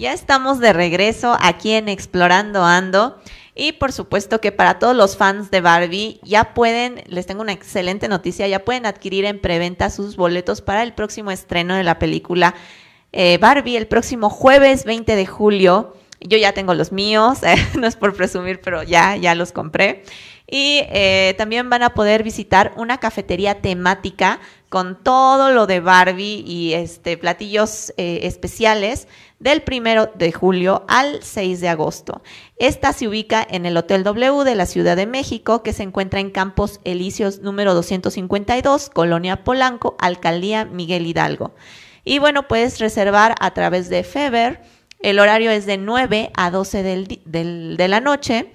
Ya estamos de regreso aquí en Explorando Ando. Y por supuesto que para todos los fans de Barbie ya pueden, les tengo una excelente noticia, ya pueden adquirir en preventa sus boletos para el próximo estreno de la película eh, Barbie el próximo jueves 20 de julio. Yo ya tengo los míos, eh, no es por presumir, pero ya, ya los compré. Y eh, también van a poder visitar una cafetería temática con todo lo de Barbie y este, platillos eh, especiales del 1 de julio al 6 de agosto. Esta se ubica en el Hotel W de la Ciudad de México, que se encuentra en Campos Elíseos número 252, Colonia Polanco, Alcaldía Miguel Hidalgo. Y bueno, puedes reservar a través de Feber. El horario es de 9 a 12 de la noche.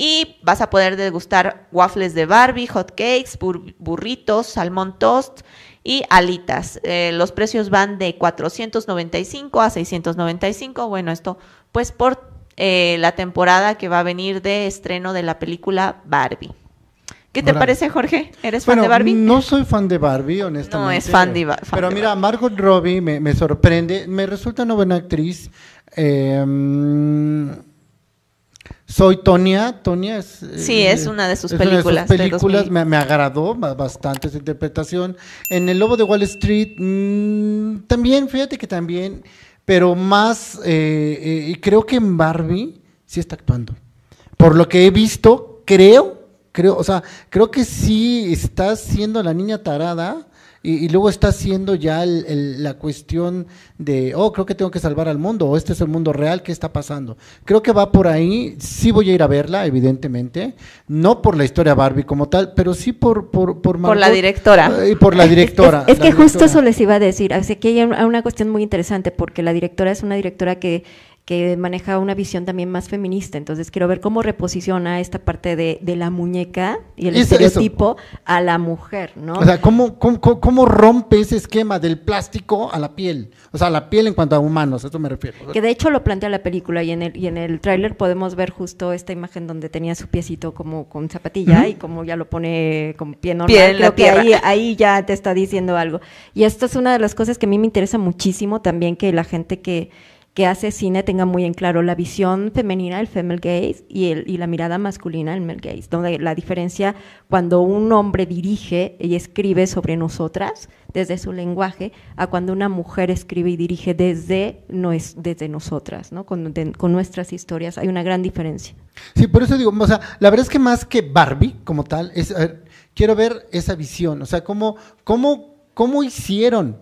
Y vas a poder degustar waffles de Barbie, hot cakes, burritos, salmón toast, y alitas. Eh, los precios van de 495 a 695. Bueno, esto pues por eh, la temporada que va a venir de estreno de la película Barbie. ¿Qué te parece, Jorge? ¿Eres fan de Barbie? No soy fan de Barbie, honestamente. No es fan de Barbie. Pero mira, Margot Robbie me, sorprende, me resulta una buena actriz. Eh, mm, soy Tonia, Tonia es... Sí, eh, es una de sus películas. Una de sus películas, me, agradó bastante su interpretación. En El Lobo de Wall Street, mm, también, fíjate que también, pero más, eh, eh, Y creo que en Barbie sí está actuando. Por lo que he visto, creo, creo, o sea, creo que sí está siendo la niña tarada, y, luego está haciendo ya la cuestión de, oh, creo que tengo que salvar al mundo, o este es el mundo real, ¿qué está pasando? Creo que va por ahí, sí voy a ir a verla, evidentemente, no por la historia Barbie como tal, pero sí por por Por, la directora. Y por la eh, directora. Es, que justo eso les iba a decir, así que hay una cuestión muy interesante, porque la directora es una directora que que maneja una visión también más feminista. Entonces quiero ver cómo reposiciona esta parte de, de la muñeca y el estereotipo a la mujer, ¿no? O sea, ¿cómo, cómo, cómo rompe ese esquema del plástico a la piel? O sea, la piel en cuanto a humanos, a eso me refiero. Que de hecho lo plantea la película y en el, y en el tráiler podemos ver justo esta imagen donde tenía su piecito como con zapatilla y como ya lo pone con pie normal. piel Creo que ahí, ahí ya te está diciendo algo. Y esto es una de las cosas que a mí me interesa muchísimo también que la gente que que hace cine tenga muy en claro la visión femenina, el female gaze, y, el, y la mirada masculina, el male gaze, donde la diferencia cuando un hombre dirige y escribe sobre nosotras desde su lenguaje, a cuando una mujer escribe y dirige desde, no es, desde nosotras, ¿no? con, nuestras historias, hay una gran diferencia. Sí, por eso digo, la verdad es que más que Barbie como tal, es, quiero ver esa visión, o sea, cómo, cómo hicieron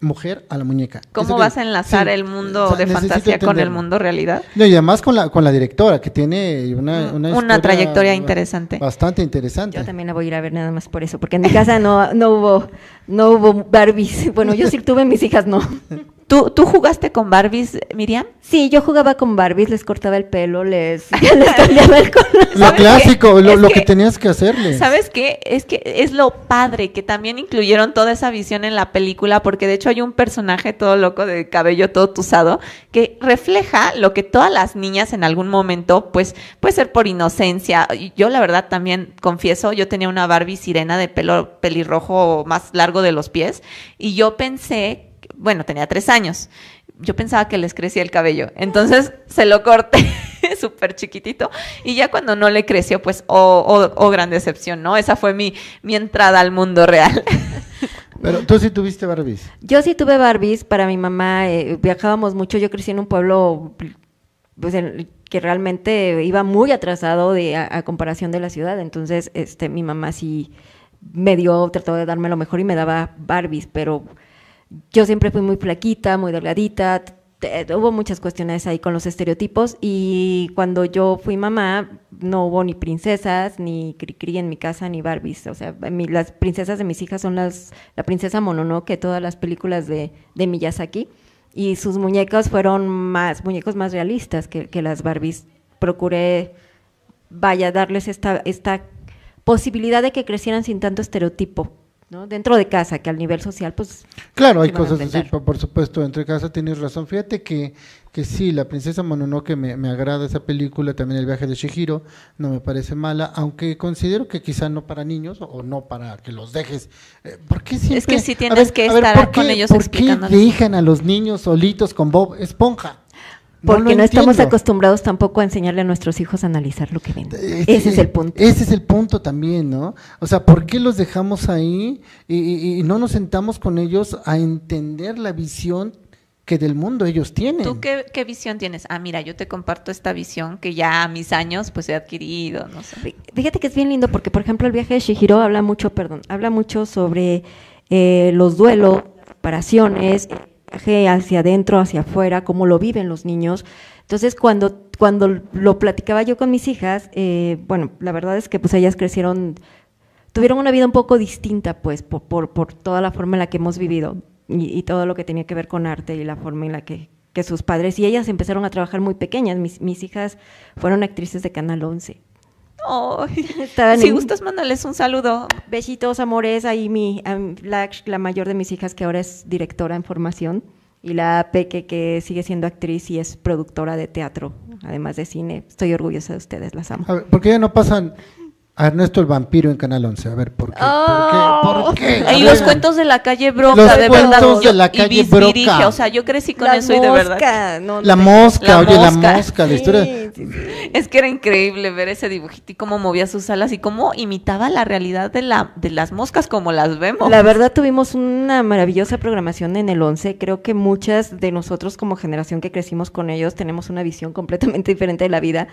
mujer a la muñeca. ¿Cómo vas a enlazar el mundo de fantasía con el mundo realidad? No, y además con la, con la directora, que tiene una, mm, una, trayectoria interesante. Bastante interesante. Yo también la voy a ir a ver nada más por eso, porque en mi casa no, hubo, no hubo Barbies. Bueno, yo sí tuve, mis hijas no. ¿Tú, ¿Tú jugaste con Barbies, Miriam? Sí, yo jugaba con Barbies, les cortaba el pelo, les, el color. Lo clásico, lo, que, tenías que hacerles. ¿Sabes qué? Es que es lo padre que también incluyeron toda esa visión en la película, porque de hecho hay un personaje todo loco de cabello todo tusado que refleja lo que todas las niñas en algún momento, pues puede ser por inocencia. Yo la verdad también confieso, yo tenía una Barbie sirena de pelo pelirrojo más largo de los pies y yo pensé bueno, tenía tres años. Yo pensaba que les crecía el cabello. Entonces se lo corté súper chiquitito. Y ya cuando no le creció, pues, oh, oh, oh gran decepción, ¿no? Esa fue mi, entrada al mundo real. Pero tú sí tuviste Barbies. Yo sí tuve Barbies para mi mamá. Eh, viajábamos mucho. Yo crecí en un pueblo pues, que realmente iba muy atrasado a, comparación de la ciudad. Entonces, este, mi mamá sí me dio, trató de darme lo mejor y me daba Barbies, pero yo siempre fui muy flaquita, muy delgadita, hubo muchas cuestiones ahí con los estereotipos y cuando yo fui mamá no hubo ni princesas ni cri en mi casa ni Barbies o sea las princesas de mis hijas son las la princesa Mononoke todas las películas de, Miyazaki y sus muñecos fueron más muñecos más realistas que, las Barbies procuré vaya darles esta esta posibilidad de que crecieran sin tanto estereotipo ¿no? Dentro de casa, que al nivel social, pues... Claro, hay cosas así, por supuesto, entre casa tienes razón. Fíjate que, que sí, La princesa Mononoke me, me agrada esa película, también El viaje de Shihiro, no me parece mala, aunque considero que quizá no para niños, o no para que los dejes. Eh, porque siempre...? Es que si tienes que estar con ellos ellos ¿Por qué dejan a los niños solitos con Bob Esponja? Porque no, estamos acostumbrados tampoco a enseñarle a nuestros hijos a analizar lo que ven. Eh, ese, es el punto. Ese es el punto también, ¿no? O sea, ¿por qué los dejamos ahí y, no nos sentamos con ellos a entender la visión que del mundo ellos tienen. ¿Tú qué, visión tienes? Ah, mira, yo te comparto esta visión que ya a mis años pues he adquirido, no sé. Fíjate que es bien lindo porque, por ejemplo, el viaje de Shihiro habla mucho, perdón, habla mucho sobre eh, los duelos, las separaciones, hacia adentro, hacia afuera, cómo lo viven los niños. Entonces, cuando, cuando lo platicaba yo con mis hijas, eh, bueno, la verdad es que pues ellas crecieron, tuvieron una vida un poco distinta, pues, por, por, toda la forma en la que hemos vivido y, todo lo que tenía que ver con arte y la forma en la que, sus padres y ellas empezaron a trabajar muy pequeñas. Mis, mis hijas fueron actrices de Canal 11 si gustas, mándales un saludo. Besitos, amores. Ahí mi, la, la mayor de mis hijas, que ahora es directora en formación, y la Peque, que sigue siendo actriz y es productora de teatro, además de cine. Estoy orgullosa de ustedes, las amo. ¿Por qué no pasan Ernesto el vampiro en Canal 11. A ver, ¿por qué? ¿Por qué? Oh. Y los cuentos de la calle Broca, de verdad. Los cuentos de la calle Broca. O sea, yo crecí con eso y de verdad. la, mosca, la mosca, oye, la mosca, la historia. Es que era increíble ver ese dibujito y cómo movía sus alas y cómo imitaba la realidad de, la, de las moscas como las vemos. La verdad, tuvimos una maravillosa programación en el 11. Creo que muchas de nosotros como generación que crecimos con ellos tenemos una visión completamente diferente de la vida.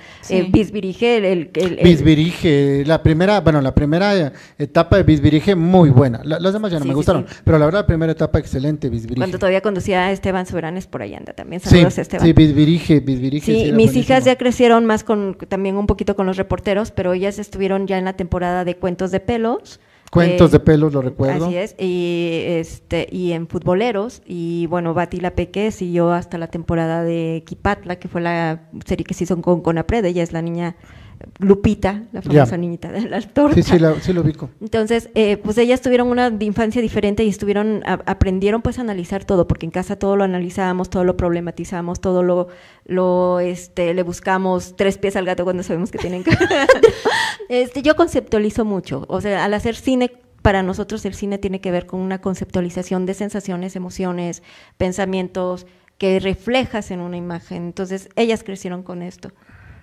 Visvirige eh, el... el, el, la primera, bueno, la primera eh, etapa de Bisbirige muy buena. los las demás ya no me gustaron, pero la verdad la primera etapa excelente Bisbirige. Cuando todavía conducía a Esteban Soberanes por ahí anda también. Saludos Esteban. Sí, Bisbirige, Bisbirige. Sí, mis hijas ya crecieron más con también un poquito con los reporteros, pero ellas estuvieron ya en la temporada de Cuentos de pelos. Cuentos eh, de pelos, lo recuerdo. Así es, y, este, y en futboleros, y bueno, Batila La Peque siguió hasta la temporada de Quipatla, que fue la serie que se hizo con Aprede, ella es la niña Lupita, la famosa niñita de la Sí, sí, lo ubico. Entonces, eh, pues ellas tuvieron una infancia diferente y estuvieron, aprendieron pues a analizar todo, porque en casa todo lo analizábamos, todo lo problematizamos, todo lo, lo este, le buscamos tres pies al gato cuando sabemos que tienen este, yo conceptualizo mucho, o sea, al hacer cine para nosotros el cine tiene que ver con una conceptualización de sensaciones, emociones, pensamientos que reflejas en una imagen. Entonces, ellas crecieron con esto.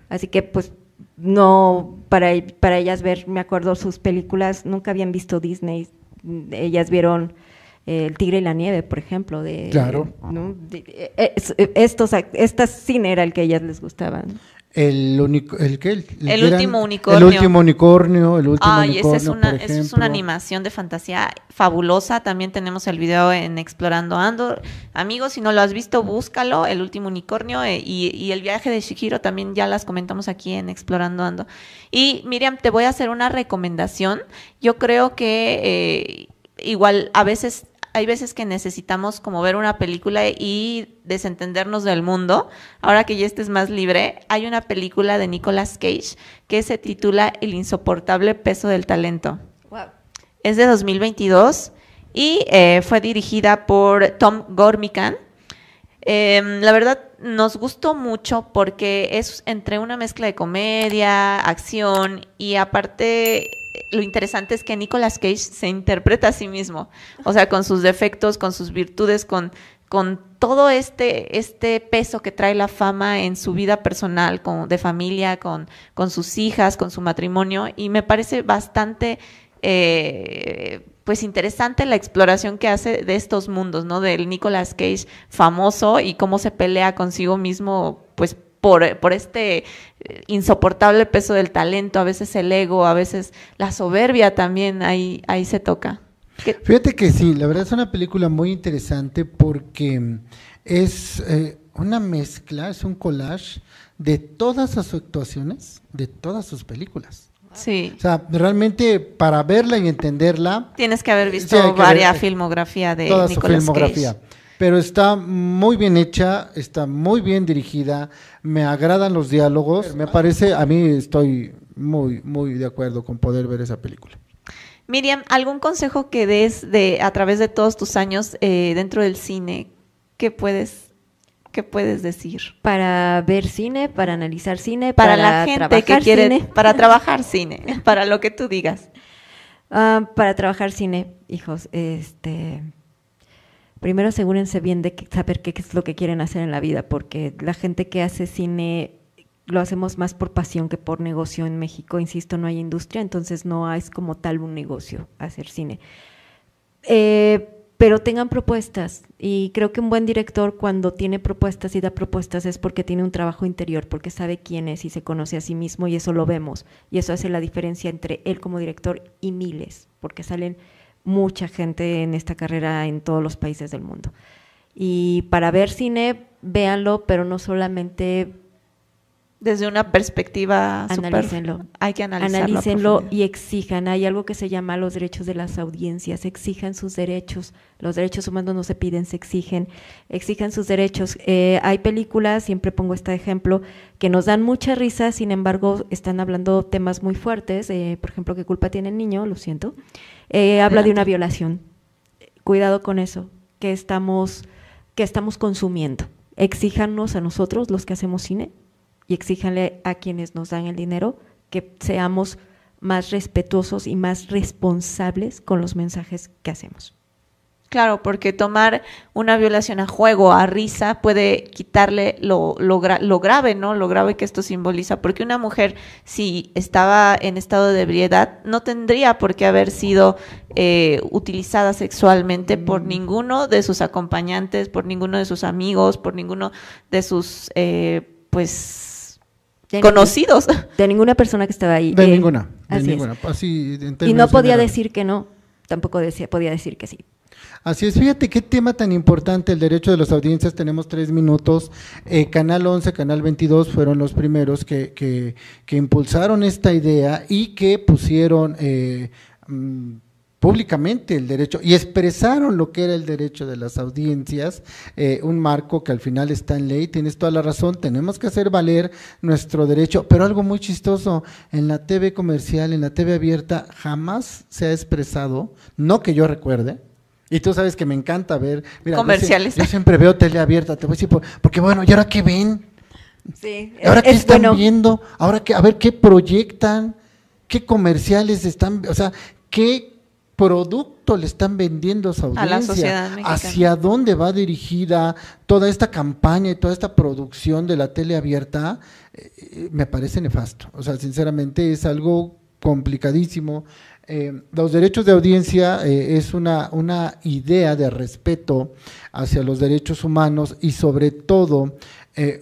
Así que pues no para, para ellas ver, me acuerdo, sus películas, nunca habían visto Disney, ellas vieron eh, El Tigre y la Nieve, por ejemplo, de, claro. ¿no? Eh, eh, estos, cine era el que ellas les gustaban. El, el, el, último unicornio. El último unicornio, el último Ay, unicornio, esa es una, es una animación de fantasía fabulosa. También tenemos el video en Explorando Andor. Amigos, si no lo has visto, búscalo, el último unicornio eh, y, el viaje de Shihiro también ya las comentamos aquí en Explorando Andor. Y Miriam, te voy a hacer una recomendación. Yo creo que eh, igual a veces hay veces que necesitamos como ver una película y desentendernos del mundo. Ahora que ya estés más libre, hay una película de Nicolas Cage que se titula El insoportable peso del talento. Wow. Es de 2022 y eh, fue dirigida por Tom Gormican. Em, la verdad nos gustó mucho porque es entre una mezcla de comedia, acción y aparte lo interesante es que Nicolas Cage se interpreta a sí mismo, o sea, con sus defectos, con sus virtudes, con, con todo este, este peso que trae la fama en su vida personal, con, de familia, con, con sus hijas, con su matrimonio, y me parece bastante... Eh, pues interesante la exploración que hace de estos mundos, ¿no? Del Nicolas Cage famoso y cómo se pelea consigo mismo, pues por, por este eh, insoportable peso del talento, a veces el ego, a veces la soberbia también ahí, ahí se toca. Fíjate que sí, la verdad es una película muy interesante porque es eh, una mezcla, es un collage de todas sus actuaciones, de todas sus películas. Sí. O sea, realmente para verla y entenderla. Tienes que haber eh, visto varias filmografía de toda pero está muy bien hecha, está muy bien dirigida, me agradan los diálogos, me parece, a mí estoy muy, muy de acuerdo con poder ver esa película. Miriam, ¿algún consejo que des de, a través de todos tus años eh, dentro del cine? ¿Qué puedes ¿Qué puedes decir? Para ver cine, para analizar cine, para, la gente que quiere, para trabajar cine, para lo que tú digas. Ah, para trabajar cine, hijos, este, primero asegúrense bien de saber qué es lo que quieren hacer en la vida, porque la gente que hace cine lo hacemos más por pasión que por negocio en México, insisto, no hay industria, entonces no es como tal un negocio hacer cine. Eh, pero tengan propuestas y creo que un buen director cuando tiene propuestas y da propuestas es porque tiene un trabajo interior, porque sabe quién es y se conoce a sí mismo y eso lo vemos y eso hace la diferencia entre él como director y miles, porque salen mucha gente en esta carrera en todos los países del mundo. Y para ver cine, véanlo, pero no solamente desde una perspectiva analícenlo hay que analizarlo analícenlo y exijan hay algo que se llama los derechos de las audiencias exijan sus derechos los derechos humanos no se piden se exigen exijan sus derechos eh, hay películas siempre pongo este ejemplo que nos dan mucha risa sin embargo están hablando temas muy fuertes eh, por ejemplo qué culpa tiene el niño lo siento eh, habla de una violación cuidado con eso que estamos que estamos consumiendo exíjanos a nosotros los que hacemos cine y exíjanle a quienes nos dan el dinero que seamos más respetuosos y más responsables con los mensajes que hacemos. Claro, porque tomar una violación a juego, a risa, puede quitarle lo, lo, grave, ¿no? Lo grave que esto simboliza. Porque una mujer, si estaba en estado de ebriedad, no tendría por qué haber sido eh, utilizada sexualmente por mm. ninguno de sus acompañantes, por ninguno de sus amigos, por ninguno de sus, eh, pues, conocidos. de ninguna persona que estaba ahí. De eh, ninguna, así ninguna. y no podía decir que no, tampoco podía decir que sí. Así es, fíjate qué tema tan importante, el derecho de las audiencias, tenemos tres minutos. Eh, Canal 11, Canal 22 fueron los primeros que, que, impulsaron esta idea y que pusieron… Eh, mm, públicamente el derecho y expresaron lo que era el derecho de las audiencias, eh, un marco que al final está en ley, tienes toda la razón, tenemos que hacer valer nuestro derecho, pero algo muy chistoso, en la TV comercial, en la TV abierta, jamás se ha expresado, no que yo recuerde, y tú sabes que me encanta ver comerciales. Yo, siempre veo tele abierta, te voy a decir, porque bueno, ¿y ahora qué ven? Sí, ¿Ahora qué están viendo? ¿Ahora qué, a ver qué proyectan? ¿Qué comerciales están, o sea, qué producto le están vendiendo a su audiencia, hacia dónde va dirigida toda esta campaña y toda esta producción de la tele abierta, eh, eh, me parece nefasto. O sea, sinceramente es algo complicadísimo. Eh, los derechos de audiencia es una, una idea de respeto hacia los derechos humanos y sobre todo,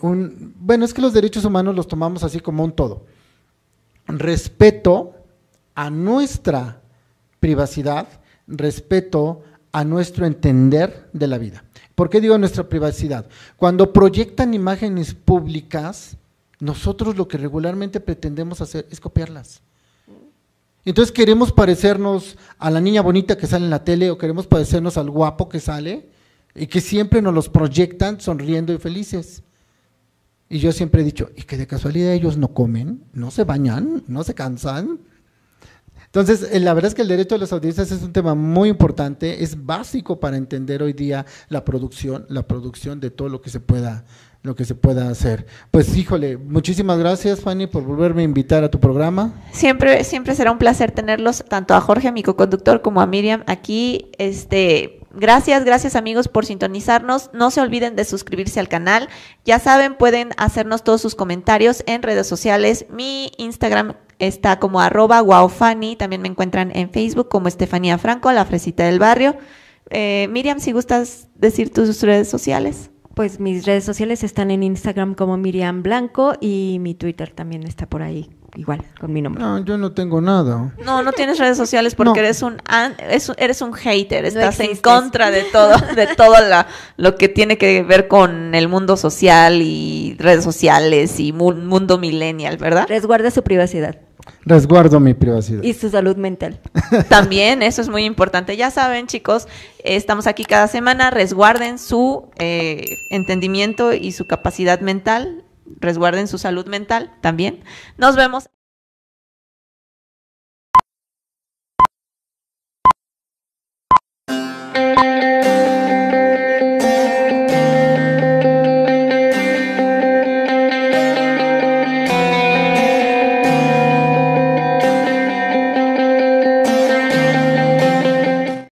un, bueno, es que los derechos humanos los tomamos así como un todo. Respeto a nuestra privacidad, respeto a nuestro entender de la vida. ¿Por qué digo nuestra privacidad? Cuando proyectan imágenes públicas, nosotros lo que regularmente pretendemos hacer es copiarlas. Entonces queremos parecernos a la niña bonita que sale en la tele o queremos parecernos al guapo que sale y que siempre nos los proyectan sonriendo y felices. Y yo siempre he dicho, y que de casualidad ellos no comen, no se bañan, no se cansan, entonces, eh, la verdad es que el derecho de las audiencias es un tema muy importante, es básico para entender hoy día la producción, la producción de todo lo que se pueda lo que se pueda hacer. Pues híjole, muchísimas gracias Fanny por volverme a invitar a tu programa. Siempre siempre será un placer tenerlos tanto a Jorge, mi co-conductor, como a Miriam aquí. Este, Gracias, gracias amigos por sintonizarnos. No se olviden de suscribirse al canal. Ya saben, pueden hacernos todos sus comentarios en redes sociales. Mi Instagram está como arroba wowfani. También me encuentran en Facebook como Estefanía Franco, la fresita del barrio. Eh, Miriam, si gustas decir tus redes sociales. Pues mis redes sociales están en Instagram como Miriam Blanco y mi Twitter también está por ahí igual con mi nombre. No, yo no tengo nada. No, no tienes redes sociales porque eres un eres un hater, estás en contra de todo de todo la, lo que tiene que ver con el mundo social y redes sociales y mundo millennial, ¿verdad? Resguarda su privacidad. Resguardo mi privacidad. Y su salud mental. También, eso es muy importante. Ya saben, chicos, estamos aquí cada semana. Resguarden su eh, entendimiento y su capacidad mental resguarden su salud mental también. Nos vemos.